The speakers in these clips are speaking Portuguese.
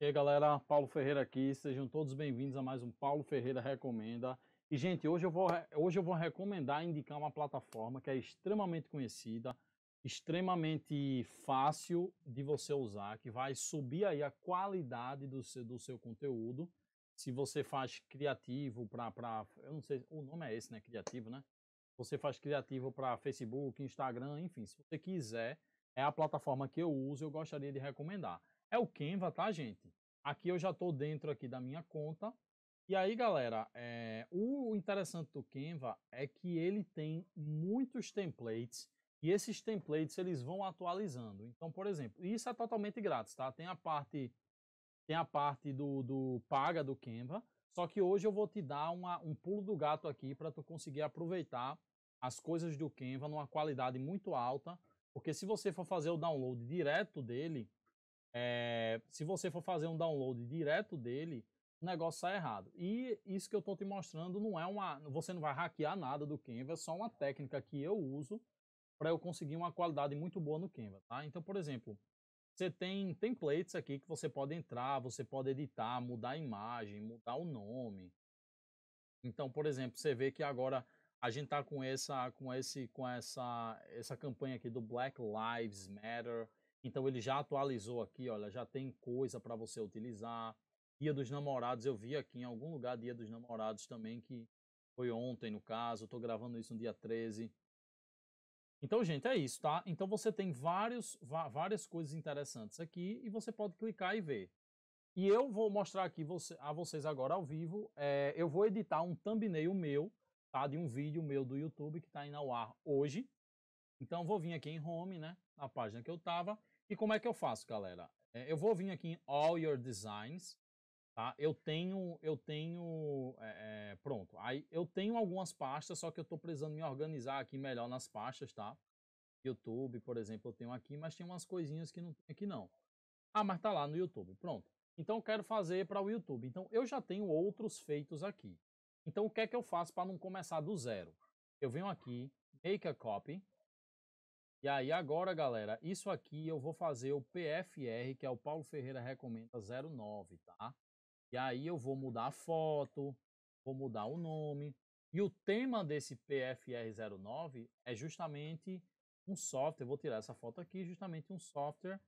E aí galera, Paulo Ferreira aqui, sejam todos bem-vindos a mais um Paulo Ferreira Recomenda. E gente, hoje eu vou, hoje eu vou recomendar indicar uma plataforma que é extremamente conhecida, extremamente fácil de você usar, que vai subir aí a qualidade do seu, do seu conteúdo. Se você faz criativo para. Eu não sei, o nome é esse, né? Criativo, né? Você faz criativo para Facebook, Instagram, enfim, se você quiser, é a plataforma que eu uso, eu gostaria de recomendar é o Canva, tá, gente? Aqui eu já estou dentro aqui da minha conta. E aí, galera, é, o interessante do Canva é que ele tem muitos templates e esses templates eles vão atualizando. Então, por exemplo, isso é totalmente grátis, tá? Tem a parte tem a parte do, do paga do Canva, só que hoje eu vou te dar uma, um pulo do gato aqui para tu conseguir aproveitar as coisas do Canva numa qualidade muito alta, porque se você for fazer o download direto dele, é, se você for fazer um download direto dele, o negócio sai errado. E isso que eu estou te mostrando não é uma. Você não vai hackear nada do Canva, é só uma técnica que eu uso para eu conseguir uma qualidade muito boa no Canva. Tá? Então, por exemplo, você tem templates aqui que você pode entrar, você pode editar, mudar a imagem, mudar o nome. Então, por exemplo, você vê que agora a gente está com essa, com esse, com essa, essa campanha aqui do Black Lives Matter. Então ele já atualizou aqui, olha, já tem coisa para você utilizar. Dia dos Namorados, eu vi aqui em algum lugar Dia dos Namorados também, que foi ontem no caso, estou gravando isso no dia 13. Então, gente, é isso, tá? Então você tem vários, várias coisas interessantes aqui e você pode clicar e ver. E eu vou mostrar aqui você, a vocês agora ao vivo, é, eu vou editar um thumbnail meu, tá? De um vídeo meu do YouTube que está indo ao ar hoje. Então vou vir aqui em Home, né? Na página que eu estava e como é que eu faço, galera? É, eu vou vir aqui em All Your Designs, tá? Eu tenho, eu tenho, é, é pronto. Aí eu tenho algumas pastas, só que eu estou precisando me organizar aqui melhor nas pastas, tá? YouTube, por exemplo, eu tenho aqui, mas tem umas coisinhas que não tem aqui não. Ah, mas tá lá no YouTube, pronto. Então eu quero fazer para o YouTube. Então eu já tenho outros feitos aqui. Então o que é que eu faço para não começar do zero? Eu venho aqui, make a copy, e aí agora, galera, isso aqui eu vou fazer o PFR, que é o Paulo Ferreira Recomenda 09, tá? E aí eu vou mudar a foto, vou mudar o nome. E o tema desse PFR09 é justamente um software, vou tirar essa foto aqui, justamente um software.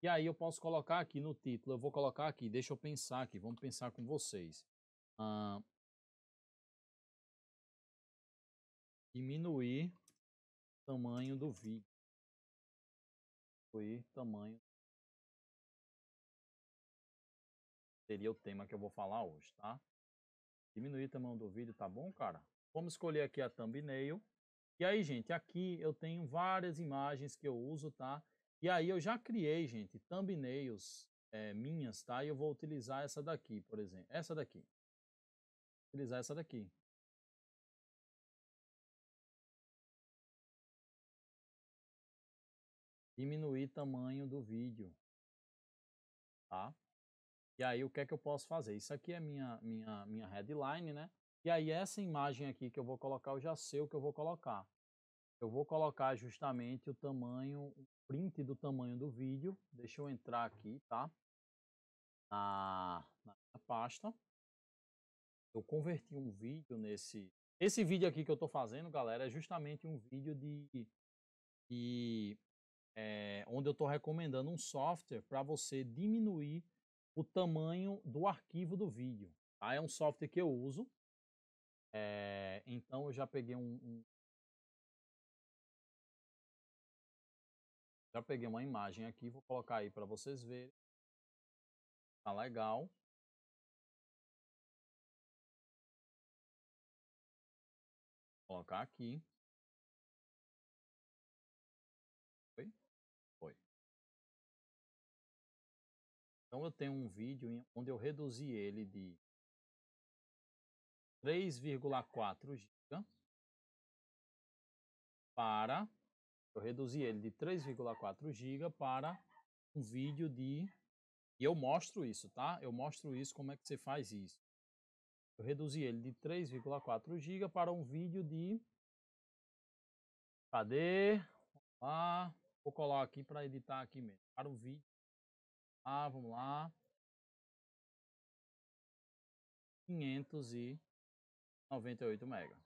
E aí eu posso colocar aqui no título, eu vou colocar aqui, deixa eu pensar aqui, vamos pensar com vocês. diminuir tamanho do vídeo. Incluir tamanho. Seria o tema que eu vou falar hoje, tá? Diminuir o tamanho do vídeo, tá bom, cara? Vamos escolher aqui a thumbnail. E aí, gente, aqui eu tenho várias imagens que eu uso, tá? E aí eu já criei, gente, thumbnails é, minhas, tá? E eu vou utilizar essa daqui, por exemplo. Essa daqui. Vou utilizar essa daqui. diminuir tamanho do vídeo, tá? E aí o que é que eu posso fazer? Isso aqui é minha, minha, minha headline, né? E aí essa imagem aqui que eu vou colocar, eu já sei o que eu vou colocar. Eu vou colocar justamente o tamanho, o print do tamanho do vídeo. Deixa eu entrar aqui, tá? Na, na pasta. Eu converti um vídeo nesse... Esse vídeo aqui que eu estou fazendo, galera, é justamente um vídeo de, de é, onde eu estou recomendando um software para você diminuir o tamanho do arquivo do vídeo. Tá? É um software que eu uso, é, então eu já peguei um, um, já peguei uma imagem aqui, vou colocar aí para vocês verem. Tá legal. Vou colocar aqui. Então eu tenho um vídeo onde eu reduzi ele de 3,4 GB para eu reduzi ele de 3,4 GB para um vídeo de e eu mostro isso, tá? Eu mostro isso como é que você faz isso. Eu reduzi ele de 3,4 GB para um vídeo de Cadê? Ah, vou colar aqui para editar aqui mesmo. Para um vídeo ah, vamos lá. 598 mega.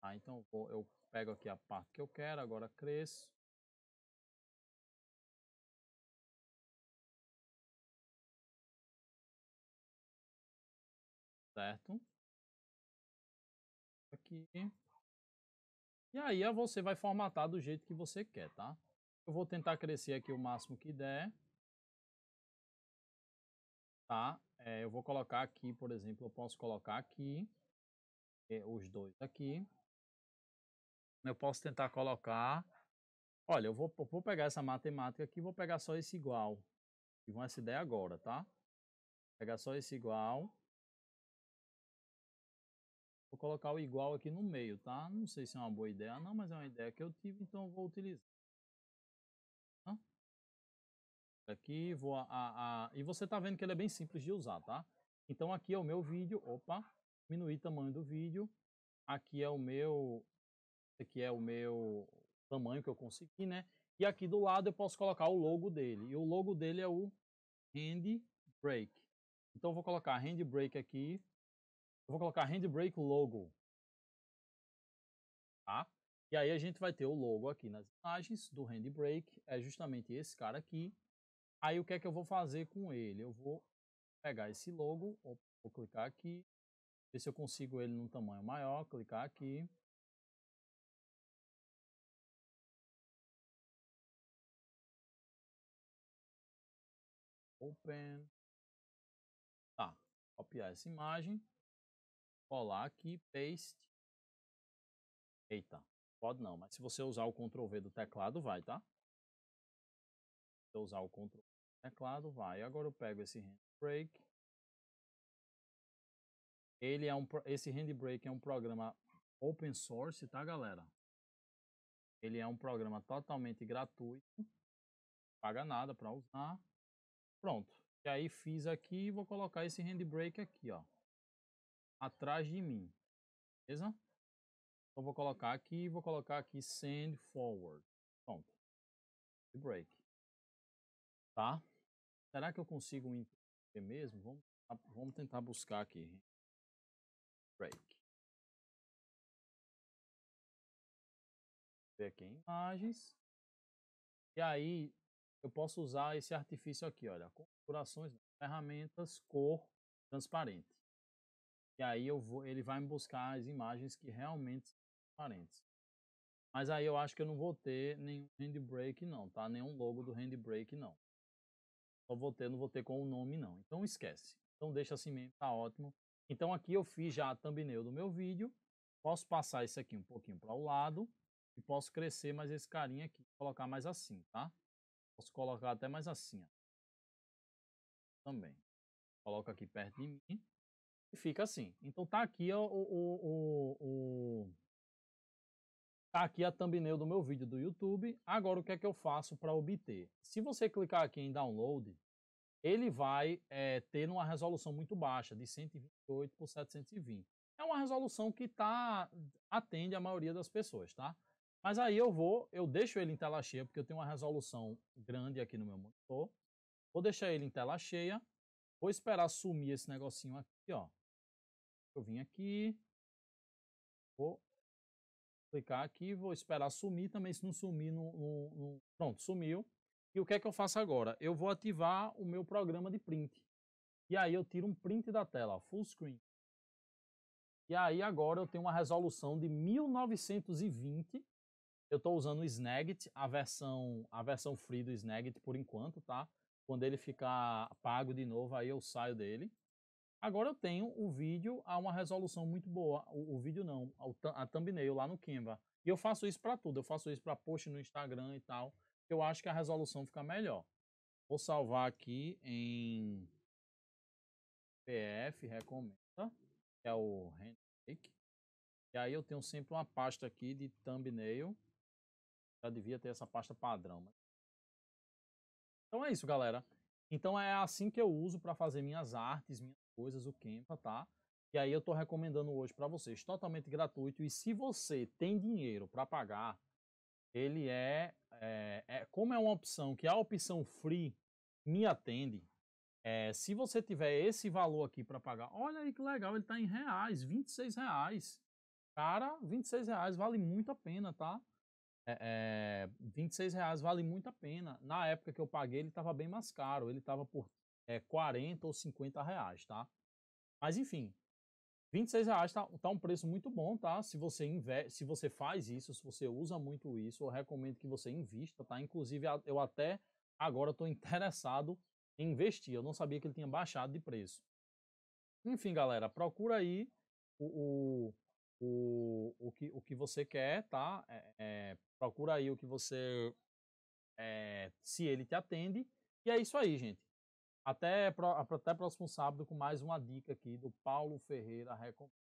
Tá, então eu pego aqui a parte que eu quero, agora cresço. Certo? Aqui. E aí você vai formatar do jeito que você quer, tá? Eu vou tentar crescer aqui o máximo que der. Tá? É, eu vou colocar aqui, por exemplo, eu posso colocar aqui é, os dois aqui. Eu posso tentar colocar... Olha, eu vou, vou pegar essa matemática aqui, vou pegar só esse igual. E vão essa ideia agora, tá? Vou pegar só esse igual. Vou colocar o igual aqui no meio, tá? Não sei se é uma boa ideia não, mas é uma ideia que eu tive, então eu vou utilizar. aqui, vou a, a, a... e você está vendo que ele é bem simples de usar, tá? Então aqui é o meu vídeo, opa, diminuir tamanho do vídeo, aqui é o meu, aqui é o meu tamanho que eu consegui, né? E aqui do lado eu posso colocar o logo dele, e o logo dele é o Handbrake. Então eu vou colocar Handbrake aqui, eu vou colocar Handbrake Logo, tá? E aí a gente vai ter o logo aqui nas imagens do Handbrake, é justamente esse cara aqui, Aí o que é que eu vou fazer com ele? Eu vou pegar esse logo, vou clicar aqui, ver se eu consigo ele num tamanho maior, clicar aqui. Open. Tá, copiar essa imagem, colar aqui, paste. Eita, pode não, mas se você usar o Ctrl V do teclado, vai, tá? Se você usar o Ctrl teclado, vai. Agora eu pego esse handbrake. Ele é um, esse handbrake é um programa open source, tá, galera? Ele é um programa totalmente gratuito, paga nada para usar. Pronto. E aí fiz aqui e vou colocar esse handbrake aqui, ó, atrás de mim, beleza? Então vou colocar aqui e vou colocar aqui send forward. Pronto. Handbrake. Tá? Será que eu consigo entender mesmo? Vamos, vamos tentar buscar aqui. Break. Ver aqui em imagens. E aí eu posso usar esse artifício aqui, olha. Configurações, ferramentas, cor, transparente. E aí eu vou, ele vai me buscar as imagens que realmente são transparentes. Mas aí eu acho que eu não vou ter nenhum handbrake não, tá? Nenhum logo do handbrake não. Só vou ter, não vou ter com o nome não. Então esquece. Então deixa assim mesmo, tá ótimo. Então aqui eu fiz já a thumbnail do meu vídeo. Posso passar isso aqui um pouquinho para o lado. E posso crescer mais esse carinha aqui. Colocar mais assim, tá? Posso colocar até mais assim, ó. Também. coloca aqui perto de mim. E fica assim. Então tá aqui o, o, o, o Tá aqui a thumbnail do meu vídeo do YouTube. Agora o que é que eu faço para obter? Se você clicar aqui em download, ele vai é, ter uma resolução muito baixa, de 128 por 720. É uma resolução que tá, atende a maioria das pessoas, tá? Mas aí eu vou, eu deixo ele em tela cheia, porque eu tenho uma resolução grande aqui no meu monitor. Vou deixar ele em tela cheia. Vou esperar sumir esse negocinho aqui, ó. Eu vim aqui. Vou clicar aqui, vou esperar sumir também, se não sumir, no, no, no, pronto, sumiu. E o que é que eu faço agora? Eu vou ativar o meu programa de print. E aí eu tiro um print da tela, full screen. E aí agora eu tenho uma resolução de 1920. Eu estou usando o Snagit, a versão, a versão free do Snagit por enquanto, tá? Quando ele ficar pago de novo, aí eu saio dele. Agora eu tenho o vídeo a uma resolução muito boa, o, o vídeo não, a, thumbnail lá no Canva. E eu faço isso para tudo, eu faço isso para post no Instagram e tal, eu acho que a resolução fica melhor. Vou salvar aqui em PF, recomenda, que é o handshake. E aí eu tenho sempre uma pasta aqui de thumbnail. Já devia ter essa pasta padrão. Mas... Então é isso, galera. Então é assim que eu uso para fazer minhas artes, minhas coisas, o Canva, tá? E aí eu estou recomendando hoje para vocês, totalmente gratuito. E se você tem dinheiro para pagar, ele é, é, é, como é uma opção que a opção free me atende. É, se você tiver esse valor aqui para pagar, olha aí que legal, ele está em reais, 26 reais. Cara, 26 reais vale muito a pena, tá? é, 26 é, reais vale muito a pena. Na época que eu paguei, ele estava bem mais caro. Ele estava por é, 40 ou 50 reais, tá? Mas enfim, 26 reais tá, tá um preço muito bom, tá? Se você investe, se você faz isso, se você usa muito isso, eu recomendo que você invista, tá? Inclusive, eu até agora estou interessado em investir. Eu não sabia que ele tinha baixado de preço. Enfim, galera, procura aí o, o o, o, que, o que você quer, tá? É, é, procura aí o que você. É, se ele te atende. E é isso aí, gente. Até, até próximo sábado com mais uma dica aqui do Paulo Ferreira Recomenda.